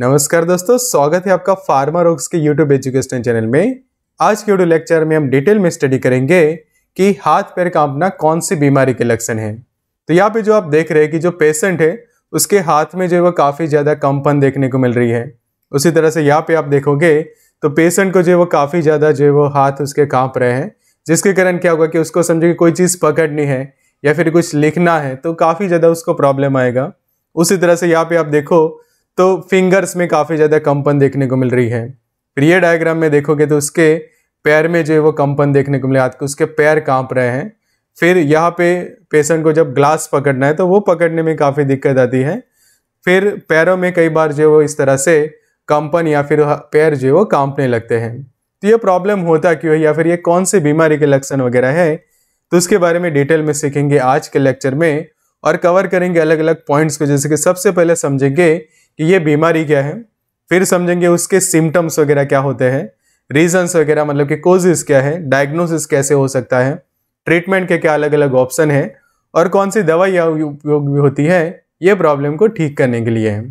नमस्कार दोस्तों स्वागत है आपका फार्मा रोग्स के यूट्यूब एजुकेशन चैनल में आज के वीडियो लेक्चर में हम डिटेल में स्टडी करेंगे कि हाथ पैर कांपना कौन सी बीमारी के लक्षण है तो यहाँ पे जो आप देख रहे हैं कि जो पेशेंट है उसके हाथ में जो है वो काफ़ी ज़्यादा कंपन देखने को मिल रही है उसी तरह से यहाँ पे आप देखोगे तो पेशेंट को जो है वो काफ़ी ज़्यादा जो है वो हाथ उसके कांप रहे हैं जिसके कारण क्या होगा कि उसको समझो कि कोई चीज़ पकड़नी है या फिर कुछ लिखना है तो काफ़ी ज़्यादा उसको प्रॉब्लम आएगा उसी तरह से यहाँ पे आप देखो तो फिंगर्स में काफ़ी ज़्यादा कंपन देखने को मिल रही है फिर ये डायग्राम में देखोगे तो उसके पैर में जो है वो कंपन देखने को मिले हाथ के उसके पैर कांप रहे हैं फिर यहाँ पे पेशेंट को जब ग्लास पकड़ना है तो वो पकड़ने में काफ़ी दिक्कत आती है फिर पैरों में कई बार जो है वो इस तरह से कंपन या फिर पैर जो है वो कांपने लगते हैं तो ये प्रॉब्लम होता क्यों है या फिर ये कौन से बीमारी के लक्षण वगैरह है तो उसके बारे में डिटेल में सीखेंगे आज के लेक्चर में और कवर करेंगे अलग अलग पॉइंट्स को जैसे कि सबसे पहले समझेंगे कि ये बीमारी क्या है फिर समझेंगे उसके सिम्टम्स वगैरह क्या होते हैं रीजंस वगैरह मतलब कि कोजेस क्या है डायग्नोसिस कैसे हो सकता है ट्रीटमेंट के क्या अलग अलग ऑप्शन है और कौन सी दवाई उपयोग होती है ये प्रॉब्लम को ठीक करने के लिए है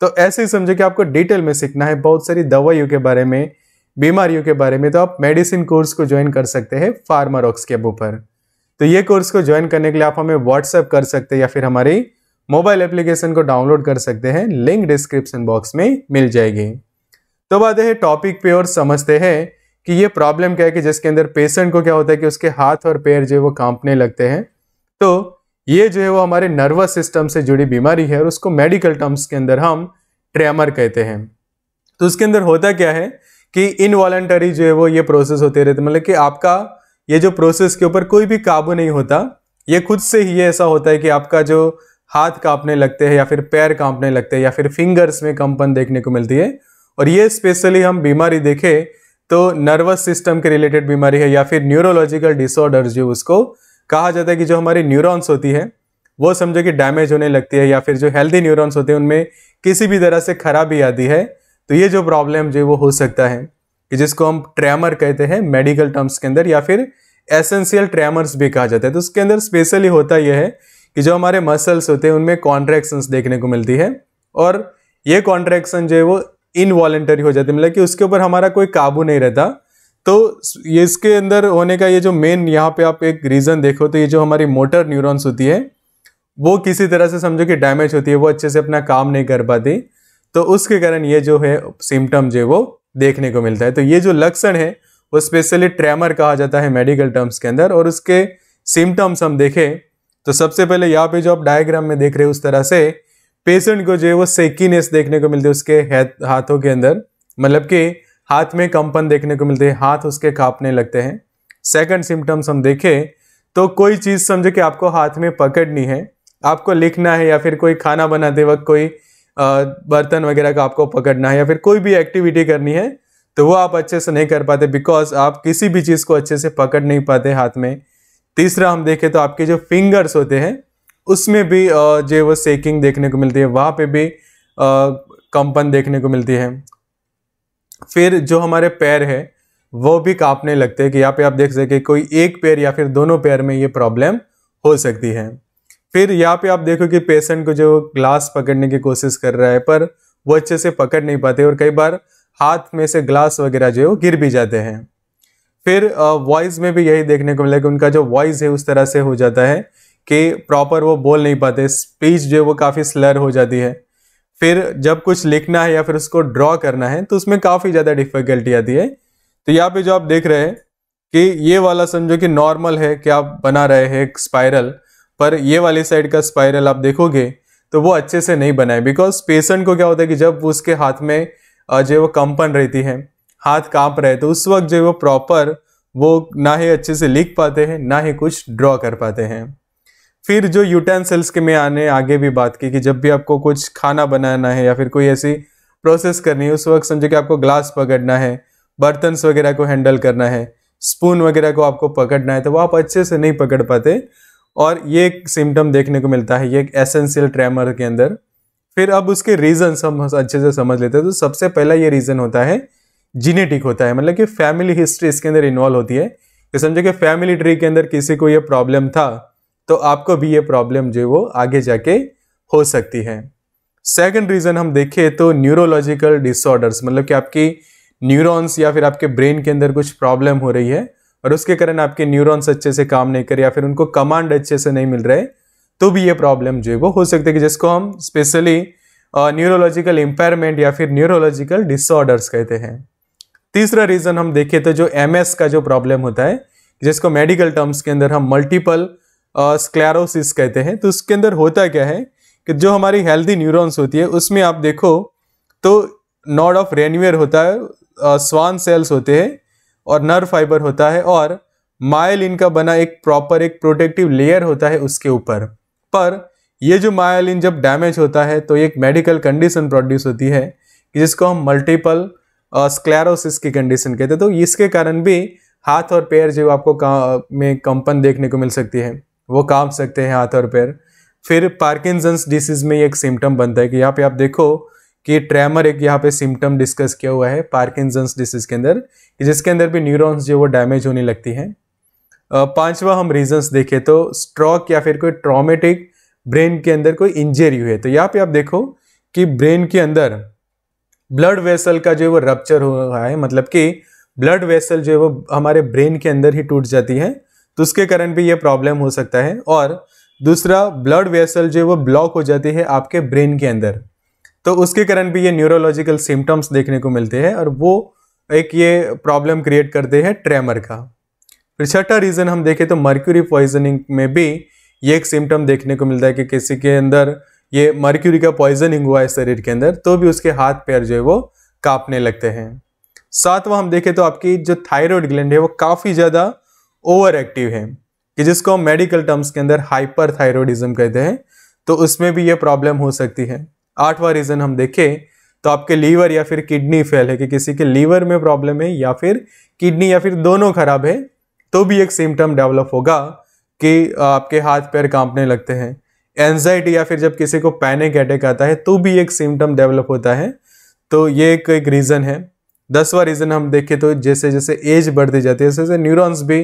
तो ऐसे ही समझो कि आपको डिटेल में सीखना है बहुत सारी दवाइयों के बारे में बीमारियों के बारे में तो आप मेडिसिन कोर्स को ज्वाइन कर सकते हैं फार्मारॉक्स के ऊपर तो ये कोर्स को ज्वाइन करने के लिए आप हमें व्हाट्सएप कर सकते हैं या फिर हमारी मोबाइल एप्लीकेशन को डाउनलोड कर सकते हैं लिंक डिस्क्रिप्शन बॉक्स में मिल जाएगी तो बात है टॉपिक पे और समझते हैं कि ये प्रॉब्लम क्या है कि जिसके अंदर पेशेंट को क्या होता है कि उसके हाथ और पैर जो है वो कांपने लगते हैं तो ये जो है वो हमारे नर्वस सिस्टम से जुड़ी बीमारी है और उसको मेडिकल टर्म्स के अंदर हम ट्रेमर कहते हैं तो उसके अंदर होता क्या है कि इनवॉलेंटरी जो है वो ये प्रोसेस होते रहते मतलब कि आपका ये जो प्रोसेस के ऊपर कोई भी काबू नहीं होता ये खुद से ही ऐसा होता है कि आपका जो हाथ कांपने लगते हैं या फिर पैर कांपने लगते हैं या फिर फिंगर्स में कंपन देखने को मिलती है और ये स्पेशली हम बीमारी देखें तो नर्वस सिस्टम के रिलेटेड बीमारी है या फिर न्यूरोलॉजिकल डिसऑर्डर जो उसको कहा जाता है कि जो हमारी न्यूरॉन्स होती है वो समझो कि डैमेज होने लगती है या फिर जो हेल्दी न्यूरॉन्स होते हैं उनमें किसी भी तरह से खराबी आती है तो ये जो प्रॉब्लम जो वो हो सकता है कि जिसको हम ट्रैमर कहते हैं मेडिकल टर्म्स के अंदर या फिर एसेंशियल ट्रैमर्स भी कहा जाता है तो उसके अंदर स्पेशली होता यह है कि जो हमारे मसल्स होते हैं उनमें कॉन्ट्रैक्शंस देखने को मिलती है और ये कॉन्ट्रैक्शन जो है वो इनवॉलेंटरी हो जाती है मतलब कि उसके ऊपर हमारा कोई काबू नहीं रहता तो ये इसके अंदर होने का ये जो मेन यहाँ पे आप एक रीज़न देखो तो ये जो हमारी मोटर न्यूरॉन्स होती है वो किसी तरह से समझो कि डैमेज होती है वो अच्छे से अपना काम नहीं कर पाती तो उसके कारण ये जो है सिम्टम जो है वो देखने को मिलता है तो ये जो लक्षण है वो स्पेशली ट्रैमर कहा जाता है मेडिकल टर्म्स के अंदर और उसके सिम्टम्स हम देखें तो सबसे पहले यहाँ पे जो आप डायग्राम में देख रहे हो उस तरह से पेशेंट को जो है वो सेकीनेस देखने को मिलती है उसके हाथों के अंदर मतलब कि हाथ में कंपन देखने को मिलते हैं हाथ उसके कांपने लगते हैं सेकंड सिम्टम्स हम देखें तो कोई चीज़ समझो कि आपको हाथ में पकड़नी है आपको लिखना है या फिर कोई खाना बनाते वक्त कोई बर्तन वगैरह का आपको पकड़ना है या फिर कोई भी एक्टिविटी करनी है तो वो आप अच्छे से नहीं कर पाते बिकॉज आप किसी भी चीज़ को अच्छे से पकड़ नहीं पाते हाथ में तीसरा हम देखें तो आपके जो फिंगर्स होते हैं उसमें भी जो वो सेकिंग देखने को मिलती है वहाँ पे भी कंपन देखने को मिलती है फिर जो हमारे पैर है वो भी कांपने लगते हैं कि यहाँ पे आप देख सके कोई एक पैर या फिर दोनों पैर में ये प्रॉब्लम हो सकती है फिर यहाँ पे आप देखो कि पेशेंट को जो ग्लास पकड़ने की कोशिश कर रहा है पर वो अच्छे से पकड़ नहीं पाते और कई बार हाथ में से ग्लास वगैरह जो है वो गिर भी जाते हैं फिर वॉइस में भी यही देखने को मिला कि उनका जो वॉइस है उस तरह से हो जाता है कि प्रॉपर वो बोल नहीं पाते स्पीच जो है वो काफ़ी स्लर हो जाती है फिर जब कुछ लिखना है या फिर उसको ड्रॉ करना है तो उसमें काफ़ी ज़्यादा डिफ़िकल्टी आती है तो यहाँ पे जो आप देख रहे हैं कि ये वाला समझो कि नॉर्मल है कि आप बना रहे हैं एक स्पायरल पर ये वाली साइड का स्पायरल आप देखोगे तो वो अच्छे से नहीं बनाए बिकॉज पेशेंट को क्या होता है कि जब उसके हाथ में जो वो कंपन रहती है हाथ कांप रहे तो उस वक्त जो है वो प्रॉपर वो ना ही अच्छे से लिख पाते हैं ना ही कुछ ड्रॉ कर पाते हैं फिर जो यूटेंसिल्स के मैं आने आगे भी बात की कि जब भी आपको कुछ खाना बनाना है या फिर कोई ऐसी प्रोसेस करनी है उस वक्त समझे कि आपको ग्लास पकड़ना है बर्तन वगैरह को हैंडल करना है स्पून वगैरह को आपको पकड़ना है तो वो आप अच्छे से नहीं पकड़ पाते और ये एक सिम्टम देखने को मिलता है ये एक एसेंशियल ट्रेमर के अंदर फिर अब उसके रीज़न हम अच्छे से समझ लेते हैं तो सबसे पहला ये रीज़न होता है जीनेटिक होता है मतलब कि फैमिली हिस्ट्री इसके अंदर इन्वॉल्व होती है कि समझो कि फैमिली ट्री के अंदर किसी को ये प्रॉब्लम था तो आपको भी ये प्रॉब्लम जो है वो आगे जाके हो सकती है सेकंड रीज़न हम देखें तो न्यूरोलॉजिकल डिसऑर्डर्स मतलब कि आपकी न्यूरॉन्स या फिर आपके ब्रेन के अंदर कुछ प्रॉब्लम हो रही है और उसके कारण आपके न्यूरॉन्स अच्छे से काम नहीं कर या फिर उनको कमांड अच्छे से नहीं मिल रहे तो भी ये प्रॉब्लम जो है वो हो सकती है कि जिसको हम स्पेशली न्यूरोलॉजिकल इम्पेयरमेंट या फिर न्यूरोलॉजिकल डिसऑर्डर्स कहते हैं तीसरा रीज़न हम देखे तो जो एम का जो प्रॉब्लम होता है जिसको मेडिकल टर्म्स के अंदर हम मल्टीपल स्क्लेरोसिस कहते हैं तो उसके अंदर होता क्या है कि जो हमारी हेल्दी न्यूरॉन्स होती है उसमें आप देखो तो नॉड ऑफ रेनवियर होता है स्वान सेल्स होते हैं और नर्व फाइबर होता है और मायल इनका बना एक प्रॉपर एक प्रोटेक्टिव लेयर होता है उसके ऊपर पर ये जो माइल जब डैमेज होता है तो एक मेडिकल कंडीशन प्रोड्यूस होती है जिसको हम मल्टीपल स्क्लेरोसिस की कंडीशन कहते हैं तो इसके कारण भी हाथ और पैर जो आपको का, में कंपन देखने को मिल सकती है वो कांप सकते हैं हाथ और पैर फिर पार्किंसंस डिसीज में एक सिम्टम बनता है कि यहाँ पे आप देखो कि ट्रैमर एक यहाँ पे सिम्टम डिस्कस किया हुआ है पार्किंसंस डिसीज के अंदर जिसके अंदर भी न्यूरॉन्स जो वो डैमेज होने लगती हैं पांचवा हम रीजंस देखें तो स्ट्रोक या फिर कोई ट्रॉमेटिक ब्रेन के अंदर कोई इंजरी हुई है तो यहाँ पे आप देखो कि ब्रेन के अंदर ब्लड वेसल का जो है वो रप्चर हो रहा है मतलब कि ब्लड वेसल जो है वो हमारे ब्रेन के अंदर ही टूट जाती है तो उसके कारण भी ये प्रॉब्लम हो सकता है और दूसरा ब्लड वेसल जो है वो ब्लॉक हो जाती है आपके ब्रेन के अंदर तो उसके कारण भी ये न्यूरोलॉजिकल सिम्टम्स देखने को मिलते हैं और वो एक ये प्रॉब्लम क्रिएट करते हैं ट्रेमर का फिर छठा रीज़न हम देखें तो मर्क्यूरी पॉइजनिंग में भी ये एक सिम्टम देखने को मिलता है कि किसी के अंदर ये मर्क्यूरी का पॉइजनिंग हुआ है शरीर के अंदर तो भी उसके हाथ पैर जो है वो कांपने लगते हैं सातवां हम देखें तो आपकी जो थायराइड ग्लैंड है वो काफ़ी ज़्यादा ओवर एक्टिव है कि जिसको हम मेडिकल टर्म्स के अंदर हाइपर थायरोडिज्म कहते हैं तो उसमें भी ये प्रॉब्लम हो सकती है आठवां रीज़न हम देखें तो आपके लीवर या फिर किडनी फेल है कि किसी के लीवर में प्रॉब्लम है या फिर किडनी या फिर दोनों खराब है तो भी एक सिम्टम डेवलप होगा कि आपके हाथ पैर कांपने लगते हैं एनजाइटी या फिर जब किसी को पैनिक अटैक आता है तो भी एक सिम्टम डेवलप होता है तो ये एक एक रीज़न है दसवा रीज़न हम देखें तो जैसे जैसे एज बढ़ती जाती है वैसे जैसे न्यूरॉन्स भी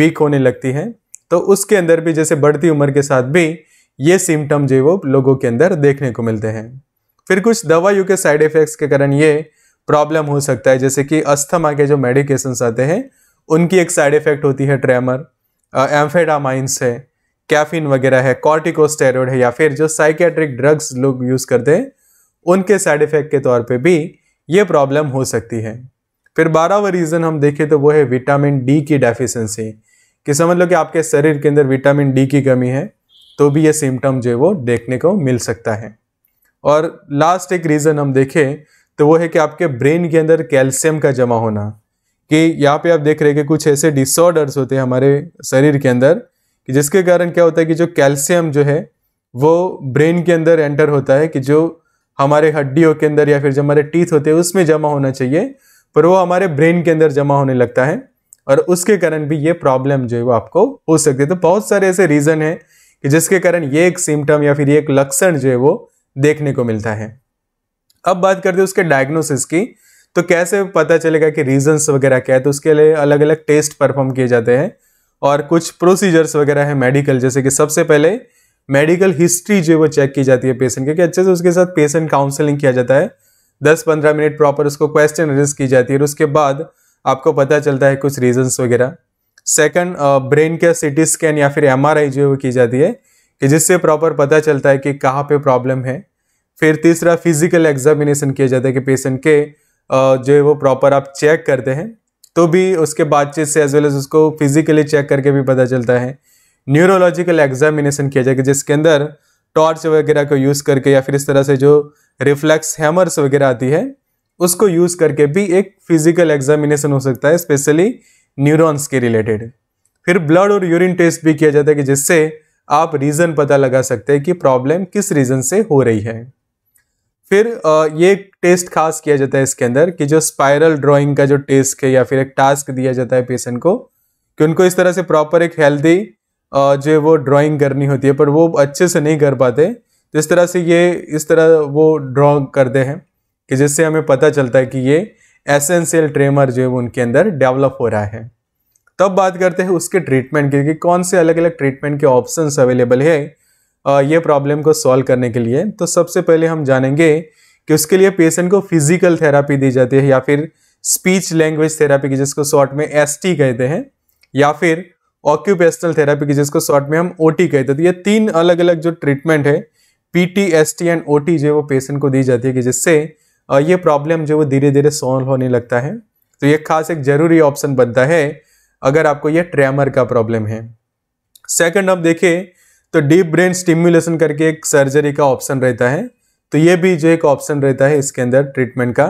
वीक होने लगती हैं तो उसके अंदर भी जैसे बढ़ती उम्र के साथ भी ये सिम्टम जो वो लोगों के अंदर देखने को मिलते हैं फिर कुछ दवाइयों के साइड इफ़ेक्ट्स के कारण ये प्रॉब्लम हो सकता है जैसे कि अस्थमा के जो मेडिकेशंस आते हैं उनकी एक साइड इफ़ेक्ट होती है ट्रेमर एम्फेडामाइंस है कैफीन वगैरह है कॉर्टिकोस्टेरॉयड है या फिर जो साइकेट्रिक ड्रग्स लोग यूज़ करते हैं उनके साइड इफ़ेक्ट के तौर पे भी ये प्रॉब्लम हो सकती है फिर बारहवा रीज़न हम देखें तो वो है विटामिन डी की डेफिशेंसी कि समझ लो कि आपके शरीर के अंदर विटामिन डी की कमी है तो भी ये सिम्टम जो है वो देखने को मिल सकता है और लास्ट एक रीज़न हम देखें तो वो है कि आपके ब्रेन के अंदर कैल्शियम का जमा होना कि यहाँ पे आप देख रहे हैं कि कुछ ऐसे डिसऑर्डर्स होते हैं हमारे शरीर के अंदर कि जिसके कारण क्या होता है कि जो कैल्शियम जो है वो ब्रेन के अंदर एंटर होता है कि जो हमारे हड्डियों के अंदर या फिर जो हमारे टीथ होते हैं उसमें जमा होना चाहिए पर वो हमारे ब्रेन के अंदर जमा होने लगता है और उसके कारण भी ये प्रॉब्लम जो है वो आपको हो सकती है तो बहुत सारे ऐसे रीज़न हैं कि जिसके कारण ये एक सिम्टम या फिर ये एक लक्षण जो है वो देखने को मिलता है अब बात करते हैं उसके डायग्नोसिस की तो कैसे पता चलेगा कि रीजंस वगैरह क्या है तो उसके लिए अलग अलग टेस्ट परफॉर्म किए जाते हैं और कुछ प्रोसीजर्स वगैरह है मेडिकल जैसे कि सबसे पहले मेडिकल हिस्ट्री जो है वो चेक की जाती है पेशेंट क्योंकि अच्छे से उसके साथ पेशेंट काउंसलिंग किया जाता है दस पंद्रह मिनट प्रॉपर उसको क्वेश्चन रेज की जाती है और उसके बाद आपको पता चलता है कुछ रीजंस वगैरह सेकंड ब्रेन का सिटी स्कैन या फिर एम जो है वो की जाती है कि जिससे प्रॉपर पता चलता है कि कहाँ पे प्रॉब्लम है फिर तीसरा फिजिकल एग्जामिनेशन किया जाता है कि पेशेंट के uh, जो है वो प्रॉपर आप चेक करते हैं तो भी उसके बातचीत से एज वेल एज उसको फिजिकली चेक करके भी पता चलता है न्यूरोलॉजिकल एग्जामिनेशन किया जाएगा जिसके अंदर टॉर्च वगैरह को यूज़ करके या फिर इस तरह से जो रिफ्लेक्स हैमर्स वगैरह आती है उसको यूज़ करके भी एक फिजिकल एग्जामिनेशन हो सकता है स्पेशली न्यूरॉन्स के रिलेटेड फिर ब्लड और यूरिन टेस्ट भी किया जाता है कि जिससे आप रीज़न पता लगा सकते हैं कि प्रॉब्लम किस रीज़न से हो रही है फिर ये एक टेस्ट खास किया जाता है इसके अंदर कि जो स्पायरल ड्राइंग का जो टेस्ट है या फिर एक टास्क दिया जाता है पेशेंट को कि उनको इस तरह से प्रॉपर एक हेल्दी जो वो ड्राइंग करनी होती है पर वो अच्छे से नहीं कर पाते तो इस तरह से ये इस तरह वो ड्रॉ करते हैं कि जिससे हमें पता चलता है कि ये एसेंशियल ट्रेमर जो है वो उनके अंदर डेवलप हो रहा है तब बात करते हैं उसके ट्रीटमेंट की कि कौन से अलग अलग ट्रीटमेंट के ऑप्शंस अवेलेबल है ये प्रॉब्लम को सॉल्व करने के लिए तो सबसे पहले हम जानेंगे कि उसके लिए पेशेंट को फिजिकल थेरापी दी जाती है या फिर स्पीच लैंग्वेज थेरापी की जिसको शॉर्ट में एस कहते हैं या फिर ऑक्यूपेशनल थेरापी की जिसको शॉर्ट में हम ओ कहते हैं तो ये तीन अलग अलग जो ट्रीटमेंट है P T S T and O T जो वो पेशेंट को दी जाती है कि जिससे ये प्रॉब्लम जो वो धीरे धीरे सॉल्व होने लगता है तो ये खास एक जरूरी ऑप्शन बनता है अगर आपको ये ट्रैमर का प्रॉब्लम है सेकंड आप देखें तो डीप ब्रेन स्टिम्युलेशन करके एक सर्जरी का ऑप्शन रहता है तो ये भी जो एक ऑप्शन रहता है इसके अंदर ट्रीटमेंट का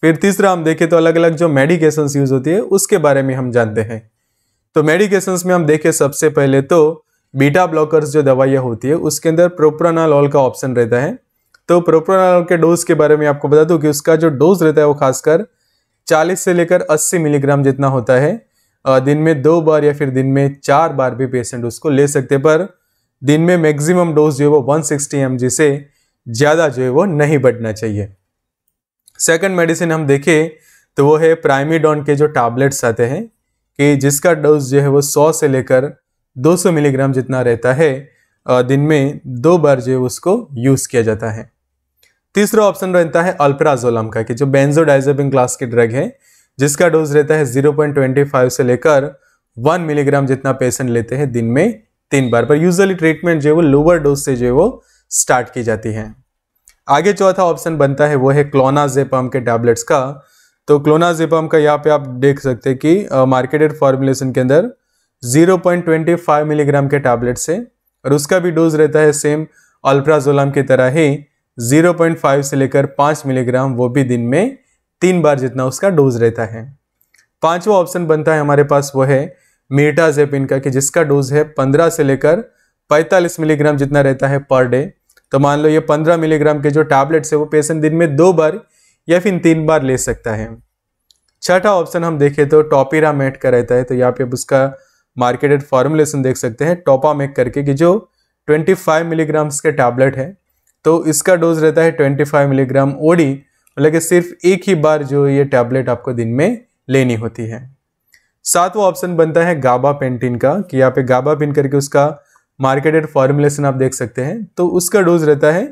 फिर तीसरा हम देखें तो अलग अलग जो मेडिकेशंस यूज होती है उसके बारे में हम जानते हैं तो मेडिकेशंस में हम देखें सबसे पहले तो बीटा ब्लॉकर्स जो दवाइयाँ होती है उसके अंदर प्रोप्रानालॉल का ऑप्शन रहता है तो प्रोप्रानालॉल के डोज के बारे में आपको बता दूँ कि उसका जो डोज रहता है वो खासकर चालीस से लेकर अस्सी मिलीग्राम जितना होता है दिन में दो बार या फिर दिन में चार बार भी पेशेंट उसको ले सकते पर दिन में मैक्सिमम डोज जो है वो 160 सिक्सटी से ज़्यादा जो है वो नहीं बढ़ना चाहिए सेकंड मेडिसिन हम देखें तो वो है प्राइमीडोन के जो टैबलेट्स आते हैं कि जिसका डोज जो है वो 100 से लेकर 200 मिलीग्राम जितना रहता है दिन में दो बार जो है उसको यूज़ किया जाता है तीसरा ऑप्शन रहता है अल्प्राजोलम का कि जो बेंजोडाइजेपिन क्लास की ड्रग है जिसका डोज रहता है 0.25 से लेकर 1 मिलीग्राम जितना पेशेंट लेते हैं दिन में तीन बार पर यूजली ट्रीटमेंट जो है वो लोअर डोज से जो है वो स्टार्ट की जाती है आगे चौथा ऑप्शन बनता है वो है क्लोनाजेपम के टैबलेट्स का तो क्लोनाजेपम का यहाँ पे आप देख सकते हैं कि मार्केटेड फॉर्मुलेशन के अंदर 0.25 मिलीग्राम के टैबलेट्स है और उसका भी डोज रहता है सेम अल्प्राजोलाम की तरह ही 0.5 से लेकर 5 मिलीग्राम वो भी दिन में तीन बार जितना उसका डोज रहता है पांचवा ऑप्शन बनता है हमारे पास वो है मीटाजेप इनका कि जिसका डोज है पंद्रह से लेकर पैंतालीस मिलीग्राम जितना रहता है पर डे तो मान लो ये पंद्रह मिलीग्राम के जो टैबलेट्स है वो पेशेंट दिन में दो बार या फिर तीन बार ले सकता है छठा ऑप्शन हम देखें तो मेट का रहता है तो यहाँ पे अब उसका मार्केटेड फार्मूलेशन देख सकते हैं टोपामेक करके कि जो 25 मिलीग्राम्स के टैबलेट है तो इसका डोज रहता है 25 मिलीग्राम ओडी मतलब कि सिर्फ एक ही बार जो ये टैबलेट आपको दिन में लेनी होती है सातवां ऑप्शन बनता है गाबा पेंटिन का कि यहाँ पे गाबा पिन करके उसका मार्केटेड फॉर्मुलेशन आप देख सकते हैं तो उसका डोज रहता है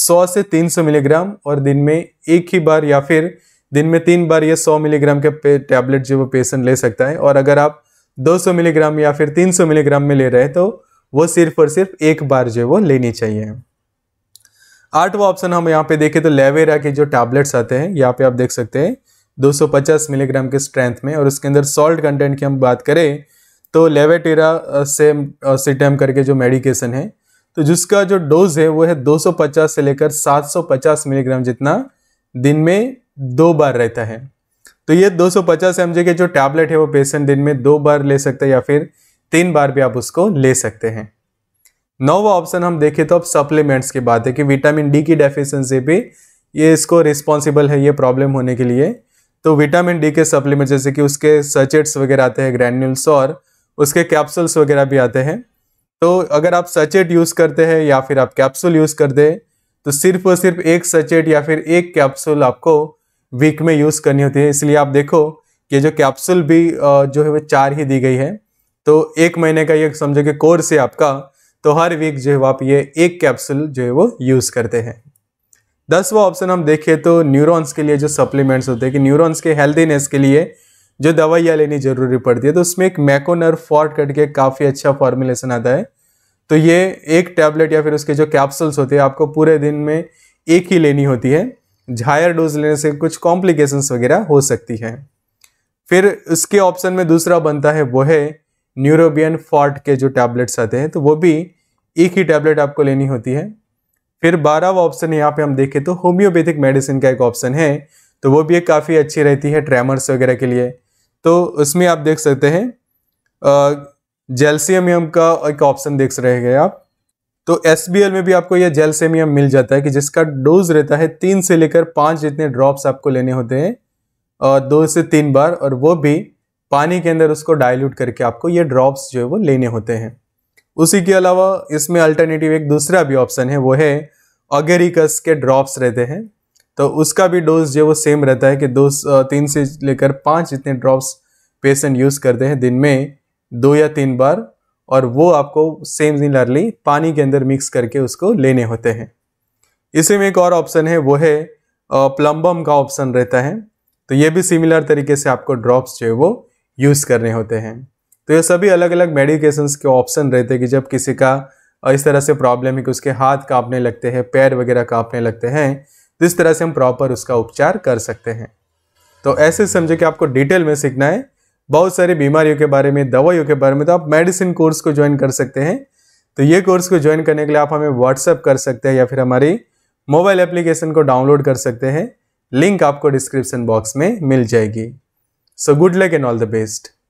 100 से 300 मिलीग्राम और दिन में एक ही बार या फिर दिन में तीन बार या 100 मिलीग्राम के टैबलेट जो वो पेशेंट ले सकता है और अगर आप 200 मिलीग्राम या फिर 300 मिलीग्राम में ले रहे हैं तो वो सिर्फ और सिर्फ एक बार जो वो लेनी चाहिए आठवां ऑप्शन हम यहाँ पे देखें तो लेवेरा के जो टैबलेट्स आते हैं यहाँ पे आप देख सकते हैं 250 मिलीग्राम के स्ट्रेंथ में और उसके अंदर सॉल्ट कंटेंट की हम बात करें तो लेवेटेरा से सिटम करके जो मेडिकेशन है तो जिसका जो डोज है वो है 250 से लेकर 750 मिलीग्राम जितना दिन में दो बार रहता है तो ये 250 सौ के जो टैबलेट है वो पेशेंट दिन में दो बार ले सकते हैं या फिर तीन बार भी आप उसको ले सकते हैं नौवा ऑप्शन हम देखें तो अब सप्लीमेंट्स की बात है कि विटामिन डी की डेफिशेंसी भी ये इसको रिस्पॉन्सिबल है ये प्रॉब्लम होने के लिए तो विटामिन डी के सप्लीमेंट जैसे कि उसके सचेट्स वगैरह आते हैं ग्रैन्यूल्स और उसके कैप्सूल्स वगैरह भी आते हैं तो अगर आप सचेट यूज़ करते हैं या फिर आप कैप्सूल यूज़ करते हैं तो सिर्फ और सिर्फ एक सचेट या फिर एक कैप्सूल आपको वीक में यूज़ करनी होती है इसलिए आप देखो कि जो कैप्सूल भी जो है वो चार ही दी गई है तो एक महीने का ये समझो कि कोर्स है आपका तो हर वीक जो है आप ये एक कैप्सूल जो है वो यूज़ करते हैं दसवा ऑप्शन हम देखें तो न्यूरॉन्स के लिए जो सप्लीमेंट्स होते हैं कि न्यूरॉन्स के हेल्दीनेस के लिए जो दवाइयाँ लेनी जरूरी पड़ती है तो उसमें एक मैकोनर फॉर्ट करके काफ़ी अच्छा फॉर्मुलेशन आता है तो ये एक टैबलेट या फिर उसके जो कैप्सुल्स होते हैं आपको पूरे दिन में एक ही लेनी होती है हायर डोज लेने से कुछ कॉम्प्लिकेशंस वगैरह हो सकती हैं फिर उसके ऑप्शन में दूसरा बनता है वो है न्यूरोबियन फॉर्ट के जो टैबलेट्स आते हैं तो वो भी एक ही टैबलेट आपको लेनी होती है फिर बारहवा ऑप्शन यहाँ पे हम देखें तो होम्योपैथिक मेडिसिन का एक ऑप्शन है तो वो भी एक काफ़ी अच्छी रहती है ट्रैमर्स वगैरह के लिए तो उसमें आप देख सकते हैं जेलसीमियम का एक ऑप्शन देख रहे आप तो एस में भी आपको यह जेलसीमियम मिल जाता है कि जिसका डोज रहता है तीन से लेकर पाँच जितने ड्रॉप्स आपको लेने होते हैं और दो से तीन बार और वो भी पानी के अंदर उसको डाइल्यूट करके आपको ये ड्रॉप्स जो है वो लेने होते हैं उसी के अलावा इसमें अल्टरनेटिव एक दूसरा भी ऑप्शन है वो है ऑगेरिकस के ड्रॉप्स रहते हैं तो उसका भी डोज जो वो सेम रहता है कि दो तीन से लेकर पाँच इतने ड्रॉप्स पेशेंट यूज़ करते हैं दिन में दो या तीन बार और वो आपको सेम सिमिलरली पानी के अंदर मिक्स करके उसको लेने होते हैं इसी में एक और ऑप्शन है वो है प्लम्बम का ऑप्शन रहता है तो ये भी सिमिलर तरीके से आपको ड्रॉप्स जो है वो यूज़ करने होते हैं तो ये सभी अलग अलग मेडिकेशंस के ऑप्शन रहते हैं कि जब किसी का इस तरह से प्रॉब्लम है कि उसके हाथ कांपने लगते हैं पैर वगैरह कांपने लगते हैं तो इस तरह से हम प्रॉपर उसका उपचार कर सकते हैं तो ऐसे समझे कि आपको डिटेल में सीखना है बहुत सारी बीमारियों के बारे में दवाइयों के बारे में तो आप मेडिसिन कोर्स को ज्वाइन कर सकते हैं तो ये कोर्स को ज्वाइन करने के लिए आप हमें व्हाट्सअप कर सकते हैं या फिर हमारी मोबाइल एप्लीकेशन को डाउनलोड कर सकते हैं लिंक आपको डिस्क्रिप्शन बॉक्स में मिल जाएगी so good luck and all the best